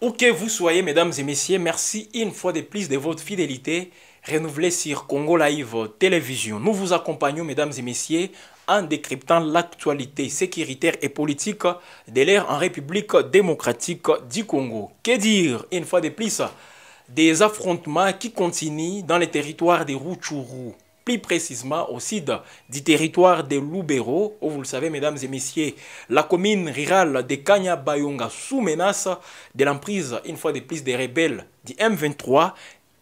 Où que vous soyez, mesdames et messieurs, merci une fois de plus de votre fidélité renouvelée sur Congo Live Télévision. Nous vous accompagnons, mesdames et messieurs, en décryptant l'actualité sécuritaire et politique de l'ère en République démocratique du Congo. Que dire, une fois de plus, des affrontements qui continuent dans les territoires des Rutshuru plus précisément au sud du territoire de Loubero, où vous le savez, mesdames et messieurs, la commune rurale de Kanya-Bayonga sous menace de l'emprise, une fois de plus, des rebelles du M23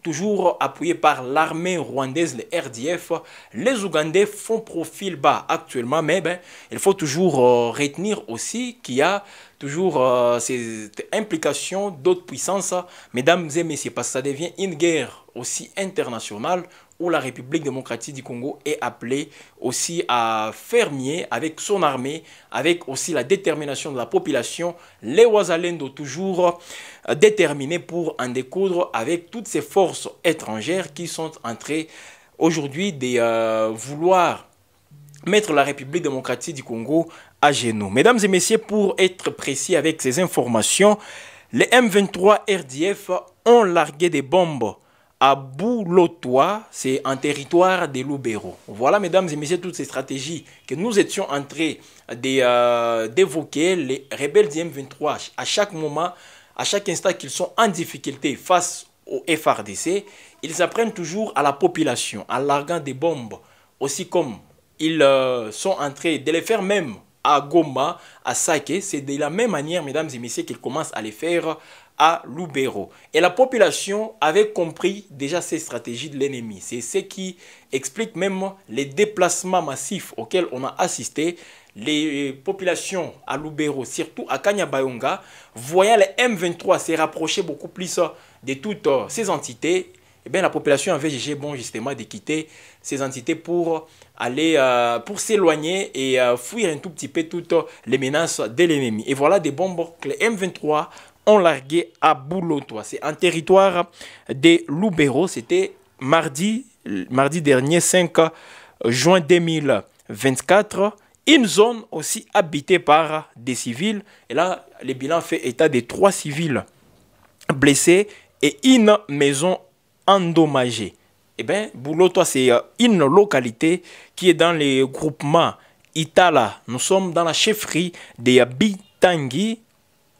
toujours appuyés par l'armée rwandaise, le RDF, les Ougandais font profil bas actuellement, mais ben, il faut toujours euh, retenir aussi qu'il y a toujours euh, cette ces implications d'autres puissances, mesdames et messieurs, parce que ça devient une guerre aussi internationale où la République démocratique du Congo est appelée aussi à fermier avec son armée, avec aussi la détermination de la population, les Ouazalendo toujours euh, déterminés pour en découdre avec toutes ces forces étrangères qui sont entrées aujourd'hui de euh, vouloir mettre la République démocratique du Congo à genoux. Mesdames et messieurs, pour être précis avec ces informations, les M23 RDF ont largué des bombes à Boulotois, c'est un territoire des Loubéro. Voilà, mesdames et messieurs, toutes ces stratégies que nous étions en train euh, d'évoquer. les rebelles du M23, à chaque moment, à chaque instant qu'ils sont en difficulté face au FRDC, ils apprennent toujours à la population en larguant des bombes, aussi comme ils euh, sont en train de les faire même à Goma, à Sake. C'est de la même manière, mesdames et messieurs, qu'ils commencent à les faire à Lubero. Et la population avait compris déjà ces stratégies de l'ennemi. C'est ce qui explique même les déplacements massifs auxquels on a assisté. Les populations à Lubero, surtout à Kanyabayonga, voyant les M23 se rapprocher beaucoup plus de toutes ces entités, eh bien, la population avait jugé bon justement de quitter ces entités pour aller euh, pour s'éloigner et euh, fuir un tout petit peu toutes les menaces de l'ennemi. Et voilà des bombes que les M23 ont largué à Boulotois. C'est un territoire des Loubéraux. C'était mardi, mardi dernier, 5 juin 2024 une zone aussi habitée par des civils. Et là, les bilans fait état des trois civils blessés et une maison endommagé. Eh bien, boulot toi, c'est euh, une localité qui est dans le groupement Itala. Nous sommes dans la chefferie des Bitangi,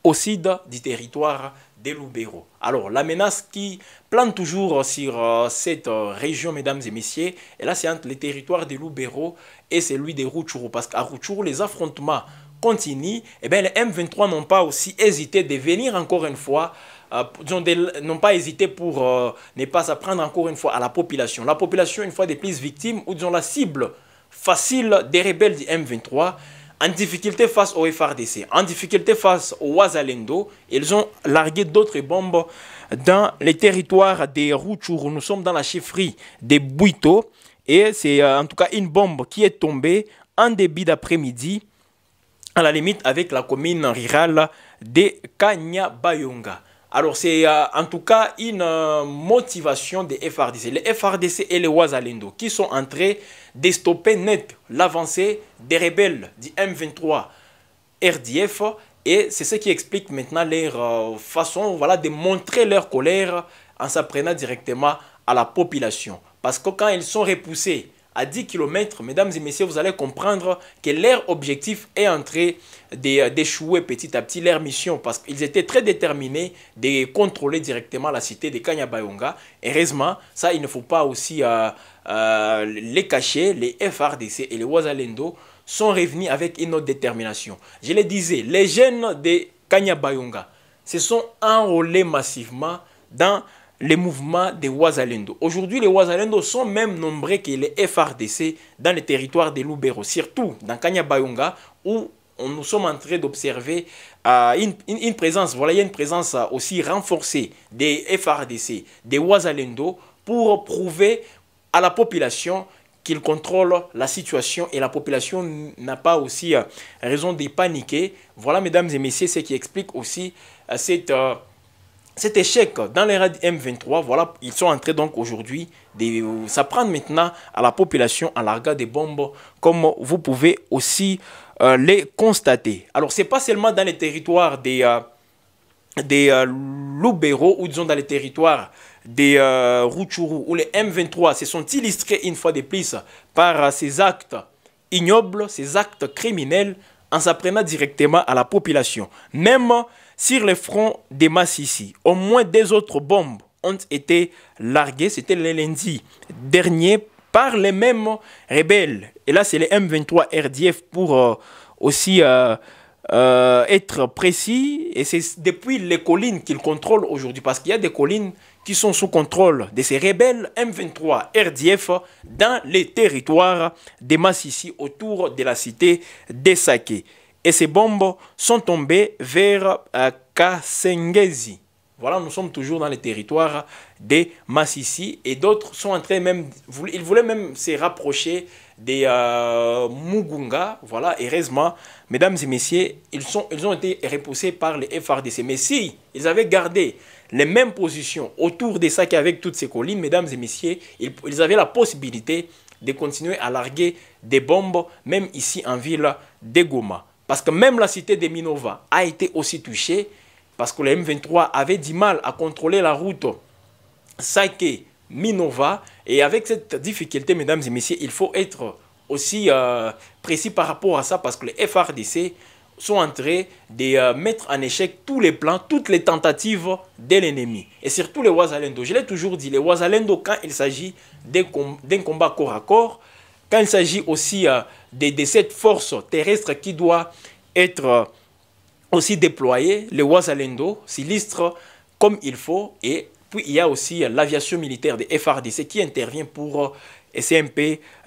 au sud du territoire de l'Oubéro. Alors, la menace qui plane toujours sur euh, cette euh, région, mesdames et messieurs, et là, c'est entre les territoires de l'Oubéro et celui de Rouchourou. Parce qu'à Routchourou, les affrontements continuent. Eh bien, les M23 n'ont pas aussi hésité de venir encore une fois euh, n'ont pas hésité pour euh, ne pas s'apprendre encore une fois à la population. La population, une fois des plus victimes, ou disons la cible facile des rebelles du M23, en difficulté face au FRDC, en difficulté face au Wazalendo, ils ont largué d'autres bombes dans les territoires des Rutshuru. Nous sommes dans la chefferie des Buito et c'est euh, en tout cas une bombe qui est tombée en début d'après-midi, à la limite avec la commune rurale de Kanyabayonga. Alors c'est euh, en tout cas une euh, motivation des FRDC. Les FRDC et les Ouazalindo qui sont entrés train stopper net l'avancée des rebelles du M23 RDF. Et c'est ce qui explique maintenant leur euh, façon de montrer leur colère en s'apprenant directement à la population. Parce que quand ils sont repoussés à 10 km, mesdames et messieurs, vous allez comprendre que leur objectif est entré d'échouer petit à petit leur mission parce qu'ils étaient très déterminés de contrôler directement la cité de Kanyabayonga. Heureusement, ça, il ne faut pas aussi euh, euh, les cacher. Les FRDC et les Wazalendo sont revenus avec une autre détermination. Je le disais, les jeunes de Kanyabayonga se sont enrôlés massivement dans les mouvements des Ouazalendo. Aujourd'hui, les Ouazalendo sont même nombreux que les FRDC dans les territoires des Lubero, surtout dans Kanyabayonga, où nous sommes en train d'observer euh, une, présence, voilà, il y a une présence euh, aussi renforcée des FRDC, des Ouazalendo, pour prouver à la population qu'ils contrôlent la situation et la population n'a pas aussi euh, raison de paniquer. Voilà, mesdames et messieurs, ce qui explique aussi cette cet échec dans les raids M23, voilà, ils sont entrés donc aujourd'hui. s'apprendre maintenant à la population en larga des bombes, comme vous pouvez aussi euh, les constater. Alors, ce n'est pas seulement dans les territoires des, euh, euh, ou disons dans les territoires des Routchourou où les M23 se sont illustrés une fois de plus par ces actes ignobles, ces actes criminels, en s'apprenant directement à la population. Même sur le front des Massissi. Au moins deux autres bombes ont été larguées, c'était le lundi dernier, par les mêmes rebelles. Et là, c'est les M23 RDF pour euh, aussi euh, euh, être précis. Et c'est depuis les collines qu'ils contrôlent aujourd'hui, parce qu'il y a des collines qui sont sous contrôle de ces rebelles M23 RDF dans les territoires de Massissi autour de la cité des Saké et ces bombes sont tombées vers euh, Voilà, nous sommes toujours dans le territoire des Massissi et d'autres sont entrés, même, ils voulaient même se rapprocher des euh, Mugunga, voilà, et heureusement, mesdames et messieurs, ils, sont, ils ont été repoussés par les FRDC. Mais si ils avaient gardé les mêmes positions autour de ça qu'avec toutes ces collines, mesdames et messieurs, ils, ils avaient la possibilité de continuer à larguer des bombes, même ici en ville de Goma. Parce que même la cité de Minova a été aussi touchée parce que le M23 avait du mal à contrôler la route saike Minova. Et avec cette difficulté, mesdames et messieurs, il faut être aussi euh, précis par rapport à ça parce que les FRDC sont en train de euh, mettre en échec tous les plans, toutes les tentatives de l'ennemi. Et surtout les Wazalendo. Je l'ai toujours dit, les Ouazalendo quand il s'agit d'un combat corps à corps, quand il s'agit aussi euh, de, cette force terrestre qui doit être euh, aussi déployée. Le Wazalendo silistre, comme il faut. Et puis il y a aussi euh, l'aviation militaire des FRDC qui intervient pour essayer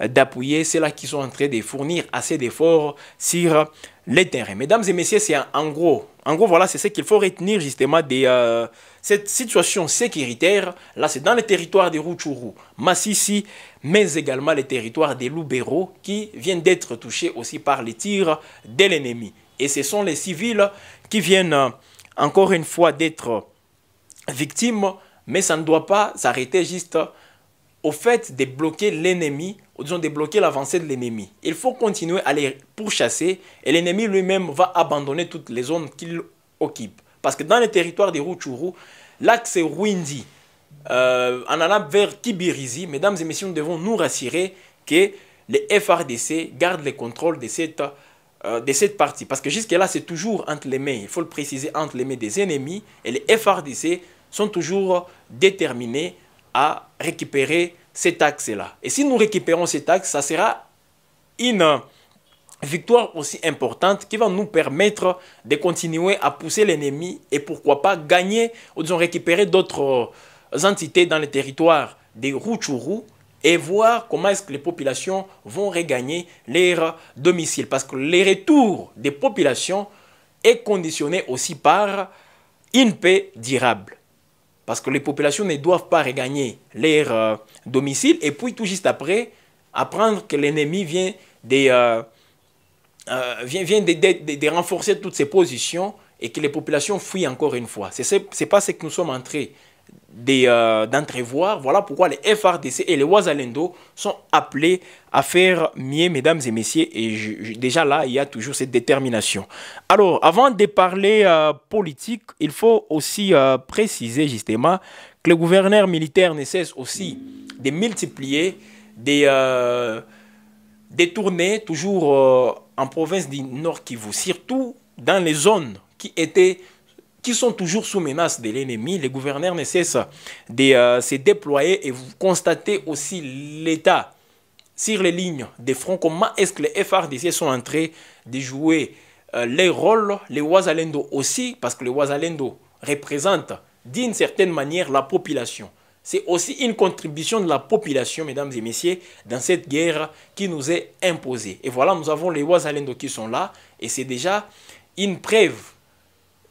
euh, d'appuyer ceux-là qui sont en train de fournir assez d'efforts sur les terrains. Mesdames et messieurs, c'est en gros en gros, voilà, c'est ce qu'il faut retenir justement de euh, cette situation sécuritaire. Là, c'est dans les territoires de Rutshuru, Massissi, mais également les territoires des Loubero qui viennent d'être touchés aussi par les tirs de l'ennemi. Et ce sont les civils qui viennent euh, encore une fois d'être victimes, mais ça ne doit pas s'arrêter juste au fait de bloquer l'ennemi, ou disons de bloquer l'avancée de l'ennemi. Il faut continuer à les pourchasser et l'ennemi lui-même va abandonner toutes les zones qu'il occupe. Parce que dans le territoire de Rutshuru, l'axe est euh, en allant vers Kibirizi, mesdames et messieurs, nous devons nous rassurer que les FRDC gardent le contrôle de cette, euh, de cette partie. Parce que jusque-là, c'est toujours entre les mains, il faut le préciser, entre les mains des ennemis. Et les FRDC sont toujours déterminés à récupérer cet axe-là. Et si nous récupérons cet axe, ça sera une victoire aussi importante qui va nous permettre de continuer à pousser l'ennemi et pourquoi pas gagner ou disons récupérer d'autres euh, entités dans le territoire des Rutshuru et voir comment est-ce que les populations vont regagner leur domicile. Parce que le retour des populations est conditionné aussi par une paix durable. Parce que les populations ne doivent pas regagner leur euh, domicile et puis tout juste après, apprendre que l'ennemi vient de, euh, euh, de, renforcer toutes ses positions et que les populations fuient encore une fois. Ce n'est pas ce que nous sommes entrés euh, d'entrevoir. voilà pourquoi les FRDC et les Wazalendo sont appelés à faire mieux, mesdames et messieurs. Et déjà là, il y a toujours cette détermination. Alors, avant de parler euh, politique, il faut aussi euh, préciser justement que le gouverneur militaire ne cesse aussi de multiplier des, des toujours en province du Nord Kivu, surtout dans les zones qui étaient qui sont toujours sous menace de l'ennemi, les gouverneurs ne cessent de euh, se déployer et vous constatez aussi l'État sur les lignes des fronts, comment est-ce que les FRDC sont entrés train de jouer euh, les rôles, les Ouazalendo aussi, parce que les Ouazalendo représentent d'une certaine manière la population. C'est aussi une contribution de la population, mesdames et messieurs, dans cette guerre qui nous est imposée. Et voilà, nous avons les Ouazalendo qui sont là, et c'est déjà une preuve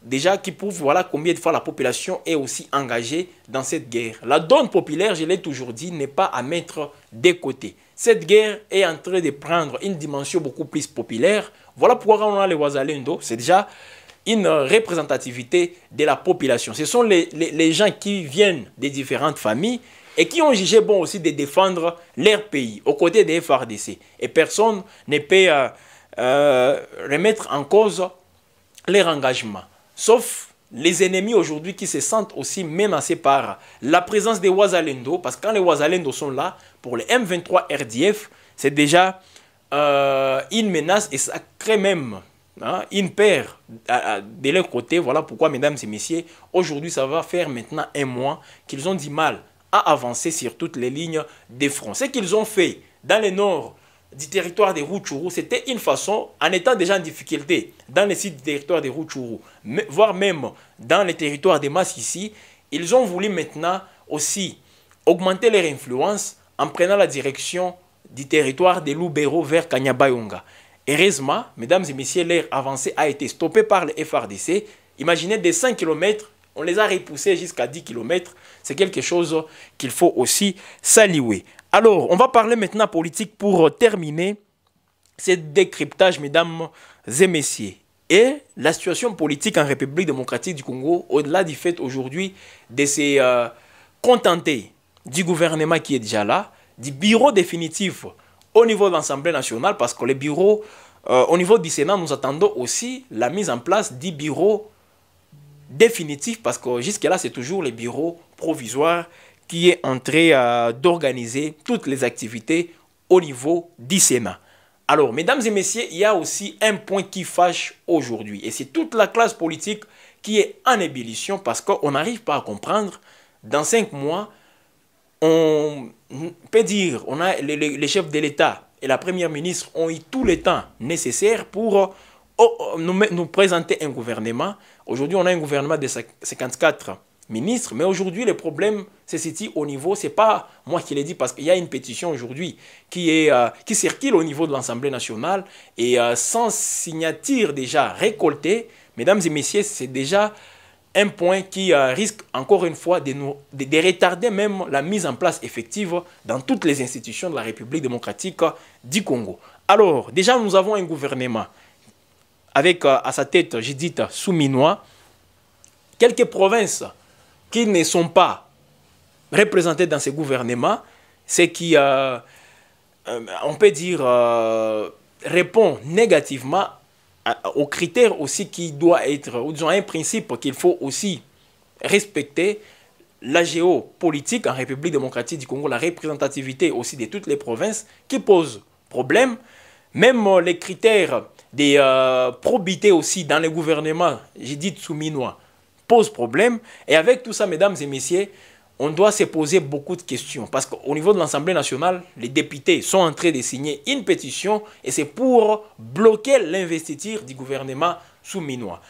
déjà qui prouve voilà combien de fois la population est aussi engagée dans cette guerre. La donne populaire, je l'ai toujours dit, n'est pas à mettre de côté. Cette guerre est en train de prendre une dimension beaucoup plus populaire. Voilà pourquoi on a les Wazalendo, c'est déjà une représentativité de la population. Ce sont les, gens qui viennent des différentes familles et qui ont jugé bon aussi de défendre leur pays aux côtés des FRDC. Et personne ne peut euh, euh, remettre en cause leur engagement. Sauf les ennemis aujourd'hui qui se sentent aussi menacés par la présence des Ouazalendo, parce que quand les Ouazalendo sont là, pour les M23 RDF, c'est déjà euh, une menace et ça crée même hein, une paire de leur côté. Voilà pourquoi, mesdames et messieurs, aujourd'hui, ça va faire maintenant un mois qu'ils ont du mal à avancer sur toutes les lignes des fronts. Ce qu'ils ont fait dans le nord du territoire de Rutshuru, c'était une façon, en étant déjà en difficulté dans les sites du territoire de Rutshuru, voire même dans les territoires de ici ils ont voulu maintenant aussi augmenter leur influence en prenant la direction du territoire de Loubero vers Kanyabayonga. Heureusement, mesdames et messieurs, l'air avancé a été stoppé par le FRDC. Imaginez des 5 km, on les a repoussés jusqu'à 10 km. C'est quelque chose qu'il faut aussi saluer. Alors, on va parler maintenant politique pour euh, terminer ce décryptage, mesdames et messieurs. Et la situation politique en République démocratique du Congo, au-delà du fait aujourd'hui de se euh, contenter du gouvernement qui est déjà là, du bureau définitif au niveau de l'Assemblée nationale, parce que les bureaux, euh, au niveau du Sénat, nous attendons aussi la mise en place du bureau définitif, parce que jusque-là, c'est toujours les bureaux provisoires qui est entré à euh, d'organiser toutes les activités au niveau du Sénat. Alors, mesdames et messieurs, il y a aussi un point qui fâche aujourd'hui. Et c'est toute la classe politique qui est en ébullition parce qu'on n'arrive pas à comprendre. Dans cinq mois, on peut dire, on a les, chefs de l'État et la première ministre ont eu tout le temps nécessaire pour oh, oh, nous présenter un gouvernement. Aujourd'hui, on a un gouvernement de 54 ministre. Mais aujourd'hui, le problème se situe au niveau, c'est pas moi qui l'ai dit, parce qu'il y a une pétition aujourd'hui qui, euh, circule au niveau de l'Assemblée nationale et euh, sans signature déjà récoltée, mesdames et messieurs, c'est déjà un point qui euh, risque encore une fois de, retarder même la mise en place effective dans toutes les institutions de la République démocratique du Congo. Alors, déjà, nous avons un gouvernement avec à sa tête Judith Souminois, quelques provinces qui ne sont pas représentés dans ces gouvernements, ce qui, euh, euh, on peut dire, euh, répond négativement aux critères aussi qui doit être, ou disons un principe qu'il faut aussi respecter, la géopolitique en République démocratique du Congo, la représentativité aussi de toutes les provinces qui pose problème, même les critères des euh, probités aussi dans les gouvernements, j'ai dit minois pose problème. Et avec tout ça, mesdames et messieurs, on doit se poser beaucoup de questions. Parce qu'au niveau de l'Assemblée nationale, les députés sont en train de signer une pétition et c'est pour bloquer l'investiture du gouvernement sous-minois.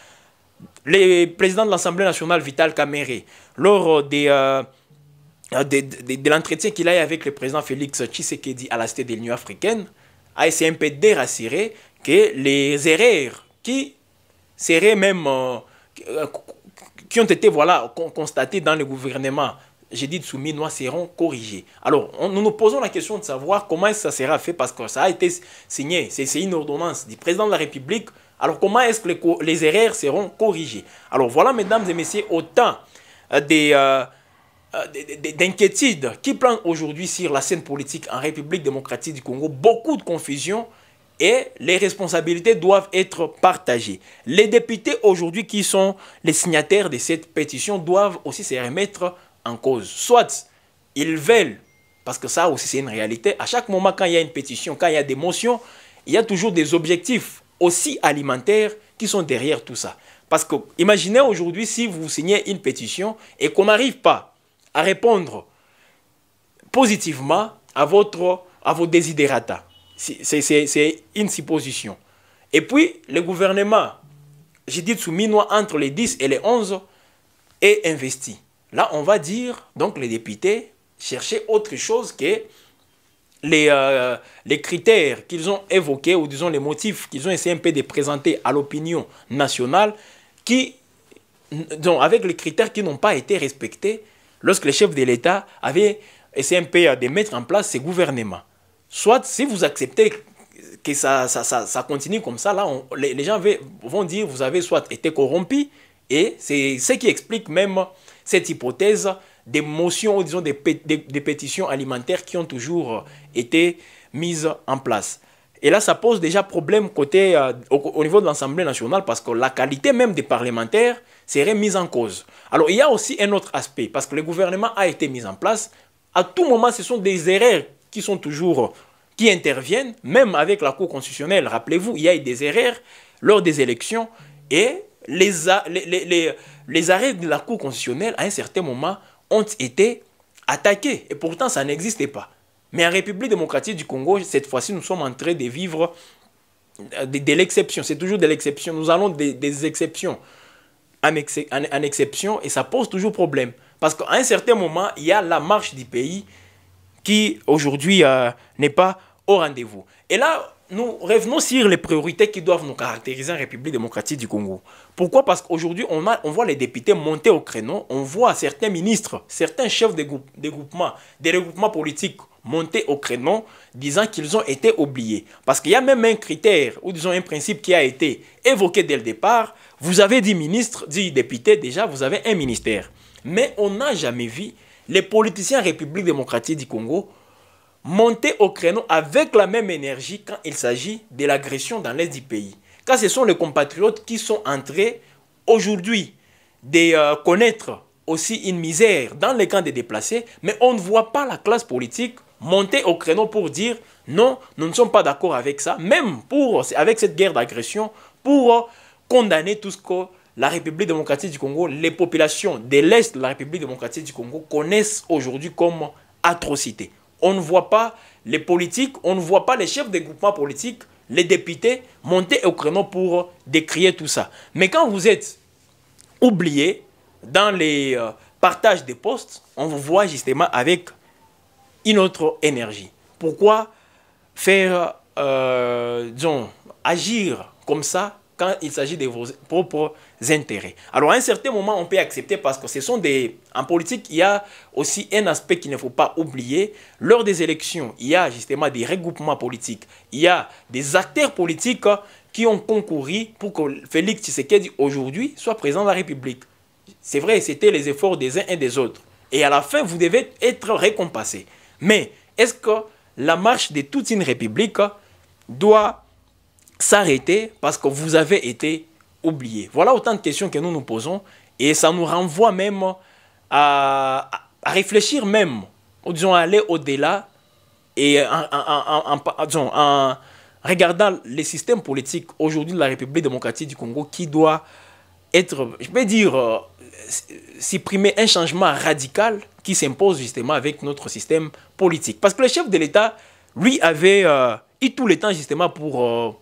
Le président de l'Assemblée nationale, Vital Kamere, lors euh, des, de, l'entretien qu'il a eu avec le président Félix Tshisekedi à la Cité de l'Union africaine, a essayé un peu de que les erreurs qui seraient même... Euh, qui ont été voilà, constatés dans le gouvernement, j'ai dit soumis, noirs seront corrigés. Alors, nous nous posons la question de savoir comment ça sera fait parce que ça a été signé, c'est une ordonnance du président de la République. Alors, comment est-ce que les, erreurs seront corrigées Alors, voilà, mesdames et messieurs, autant euh, euh, euh, d'inquiétudes qui planent aujourd'hui sur la scène politique en République démocratique du Congo, beaucoup de confusion, et les responsabilités doivent être partagées. Les députés aujourd'hui qui sont les signataires de cette pétition doivent aussi se remettre en cause. Soit ils veulent, parce que ça aussi c'est une réalité, à chaque moment quand il y a une pétition, quand il y a des motions, il y a toujours des objectifs aussi alimentaires qui sont derrière tout ça. Parce que imaginez aujourd'hui si vous signez une pétition et qu'on n'arrive pas à répondre positivement à, votre, à vos desiderata c'est une supposition. Et puis, le gouvernement, j'ai dit sous-minois entre les 10 et les 11, est investi. Là, on va dire, donc les députés, cherchaient autre chose que les, euh, les critères qu'ils ont évoqués, ou disons les motifs qu'ils ont essayé un peu de présenter à l'opinion nationale, qui, donc, avec les critères qui n'ont pas été respectés lorsque les chefs de l'État avaient essayé un peu de mettre en place ces gouvernements. Soit si vous acceptez que ça, ça, continue comme ça, là, les, gens vont dire vous avez soit été corrompu, et c'est ce qui explique même cette hypothèse des motions, disons des, pétitions alimentaires qui ont toujours été mises en place. Et là, ça pose déjà problème côté, euh, au, au, niveau de l'Assemblée nationale parce que la qualité même des parlementaires serait mise en cause. Alors, il y a aussi un autre aspect parce que le gouvernement a été mis en place. À tout moment, ce sont des erreurs qui sont toujours qui interviennent, même avec la Cour constitutionnelle. Rappelez-vous, il y a eu des erreurs lors des élections et les, les, arrêts de la Cour constitutionnelle, à un certain moment, ont été attaqués. Et pourtant, ça n'existait pas. Mais en République démocratique du Congo, cette fois-ci, nous sommes en train de vivre euh, de, l'exception. C'est toujours de l'exception. Nous allons des, exceptions en exception et ça pose toujours problème. Parce qu'à un certain moment, il y a la marche du pays qui aujourd'hui euh, n'est pas au rendez-vous. Et là, nous revenons sur les priorités qui doivent nous caractériser en République démocratique du Congo. Pourquoi Parce qu'aujourd'hui, on, on voit les députés monter au créneau, on voit certains ministres, certains chefs de, groupement, de groupements, des regroupements politiques monter au créneau, disant qu'ils ont été oubliés. Parce qu'il y a même un critère, ou disons un principe qui a été évoqué dès le départ. Vous avez dit ministres, dit députés déjà, vous avez un ministère. Mais on n'a jamais vu les politiciens République démocratique du Congo montaient au créneau avec la même énergie quand il s'agit de l'agression dans l'est du pays. Car ce sont les compatriotes qui sont entrés aujourd'hui de euh, connaître aussi une misère dans les camps des déplacés, mais on ne voit pas la classe politique monter au créneau pour dire non, nous ne sommes pas d'accord avec ça, même pour, avec cette guerre d'agression, pour condamner tout ce que la République démocratique du Congo, les populations de l'Est de la République démocratique du Congo connaissent aujourd'hui comme atrocité. On ne voit pas les politiques, on ne voit pas les chefs des groupements politiques, les députés monter au créneau pour décrier tout ça. Mais quand vous êtes oublié dans les euh, partages des postes, on vous voit justement avec une autre énergie. Pourquoi faire, euh, disons, agir comme ça quand il s'agit de vos propres intérêts. Alors à un certain moment, on peut accepter parce que ce sont des... En politique, il y a aussi un aspect qu'il ne faut pas oublier. Lors des élections, il y a justement des regroupements politiques. Il y a des acteurs politiques hein, qui ont concouru pour que Félix Tshisekedi aujourd'hui soit président de la République. C'est vrai, c'était les efforts des uns et des autres. Et à la fin, vous devez être récompensé. Mais est-ce que la marche de toute une république hein, doit s'arrêter parce que vous avez été oublié. Voilà autant de questions que nous nous posons et ça nous renvoie même à, réfléchir même, ou disons à aller au-delà et en, disons, en, regardant les systèmes politiques aujourd'hui de la République démocratique du Congo qui doit être, je peux dire, euh, supprimer un changement radical qui s'impose justement avec notre système politique. Parce que le chef de l'État, lui, avait euh, eu tout le temps justement pour... Euh,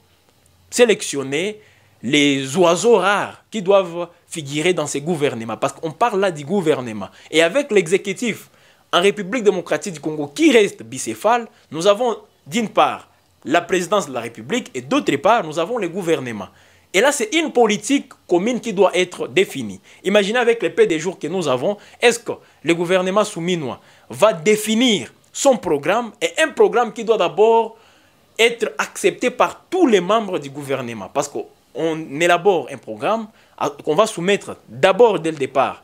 sélectionner les oiseaux rares qui doivent figurer dans ces gouvernements. Parce qu'on parle là du gouvernement. Et avec l'exécutif en République démocratique du Congo qui reste bicéphale, nous avons d'une part la présidence de la République et d'autre part nous avons le gouvernement. Et là, c'est une politique commune qui doit être définie. Imaginez avec paix des jours que nous avons, est-ce que le gouvernement souminois va définir son programme et un programme qui doit d'abord être accepté par tous les membres du gouvernement. Parce qu'on élabore un programme qu'on va soumettre d'abord dès le départ.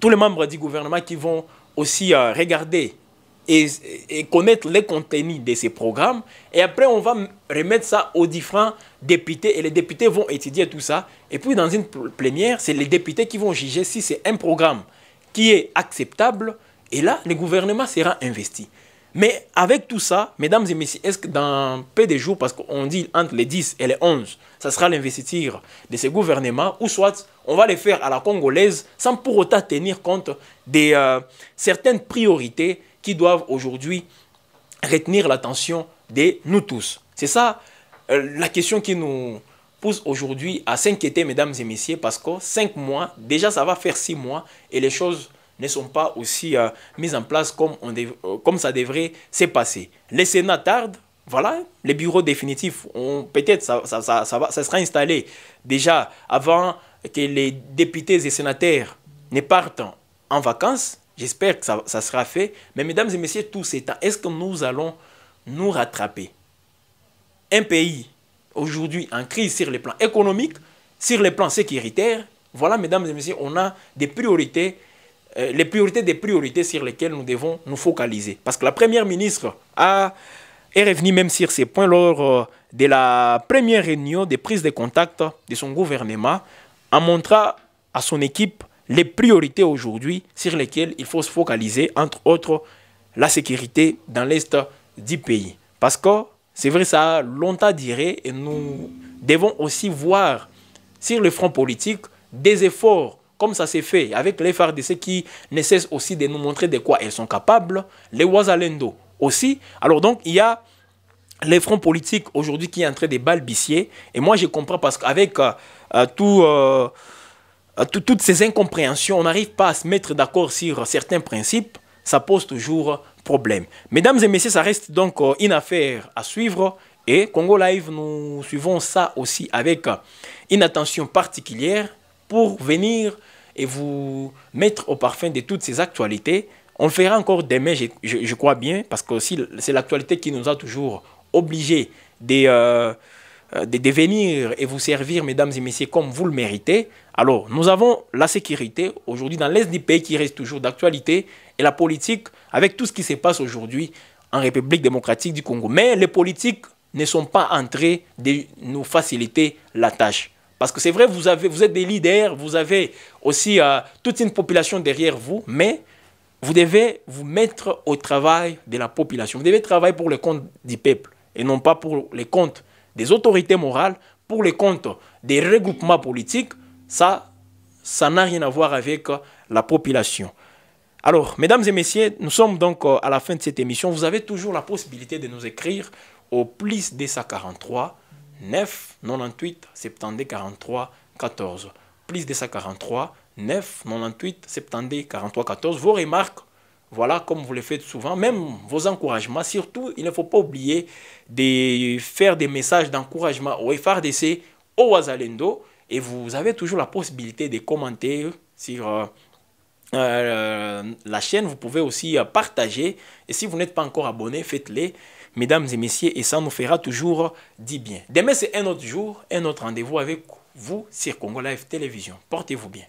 Tous les membres du gouvernement qui vont aussi euh, regarder et, et, connaître les contenus de ces programmes. Et après, on va remettre ça aux différents députés. Et les députés vont étudier tout ça. Et puis, dans une plénière, c'est les députés qui vont juger si c'est un programme qui est acceptable. Et là, le gouvernement sera investi. Mais avec tout ça, mesdames et messieurs, est-ce que dans peu de jours, parce qu'on dit entre les 10 et les 11, ça sera l'investiture de ces gouvernements ou soit on va les faire à la congolaise sans pour autant tenir compte de euh, certaines priorités qui doivent aujourd'hui retenir l'attention de nous tous. C'est ça euh, la question qui nous pousse aujourd'hui à s'inquiéter, mesdames et messieurs, parce que 5 mois, déjà ça va faire 6 mois, et les choses ne sont pas aussi euh, mises en place comme, on euh, comme ça devrait se passer. Les Sénat tardent, voilà, les bureaux définitifs, peut-être ça, ça, ça sera installé déjà avant que les députés et sénateurs ne partent en vacances. J'espère que ça, ça sera fait. Mais mesdames et messieurs, tous ces temps, est-ce que nous allons nous rattraper Un pays aujourd'hui en crise sur le plan économique, sur le plan sécuritaire, voilà, mesdames et messieurs, on a des priorités euh, les priorités des priorités sur lesquelles nous devons nous focaliser. Parce que la Première ministre a, est revenue même sur ces points lors euh, de la première réunion des prises de contact de son gouvernement, en montrant à son équipe les priorités aujourd'hui sur lesquelles il faut se focaliser, entre autres la sécurité dans l'Est du pays. Parce que c'est vrai, ça a longtemps duré et nous devons aussi voir sur le front politique des efforts comme ça s'est fait avec les FARDC qui ne cessent aussi de nous montrer de quoi elles sont capables, les Ouazalendo aussi. Alors donc, il y a les fronts politiques aujourd'hui qui est en train de balbutier. Et moi, je comprends parce qu'avec euh, euh, euh, tout, toutes ces incompréhensions, on n'arrive pas à se mettre d'accord sur certains principes. Ça pose toujours problème. Mesdames et messieurs, ça reste donc une affaire à suivre. Et Congo Live, nous suivons ça aussi avec une attention particulière pour venir et vous mettre au parfum de toutes ces actualités. On fera encore demain, je, je, crois bien, parce que c'est l'actualité qui nous a toujours obligés euh, euh, de, venir et vous servir, mesdames et messieurs, comme vous le méritez. Alors, nous avons la sécurité aujourd'hui dans l'Est du pays qui reste toujours d'actualité et la politique avec tout ce qui se passe aujourd'hui en République démocratique du Congo. Mais les politiques ne sont pas entrées de nous faciliter la tâche. Parce que c'est vrai, vous, avez, vous êtes des leaders, vous avez aussi euh, toute une population derrière vous, mais vous devez vous mettre au travail de la population. Vous devez travailler pour le compte du peuple et non pas pour les comptes des autorités morales, pour les comptes des regroupements politiques. Ça, ça n'a rien à voir avec euh, la population. Alors, mesdames et messieurs, nous sommes donc euh, à la fin de cette émission. Vous avez toujours la possibilité de nous écrire au plus 43. 9 98 72 43 14. Plus de ça 43 9 98 72 43 14. Vos remarques, voilà comme vous le faites souvent, même vos encouragements. Surtout, il ne faut pas oublier de faire des messages d'encouragement au FRDC, au Wazalendo. Et vous avez toujours la possibilité de commenter sur la chaîne. Vous pouvez aussi partager. Et si vous n'êtes pas encore abonné, faites-le mesdames et messieurs, et ça nous fera toujours du bien. Demain, c'est un autre jour, un autre rendez-vous avec vous sur Congo Live Télévision. Portez-vous bien.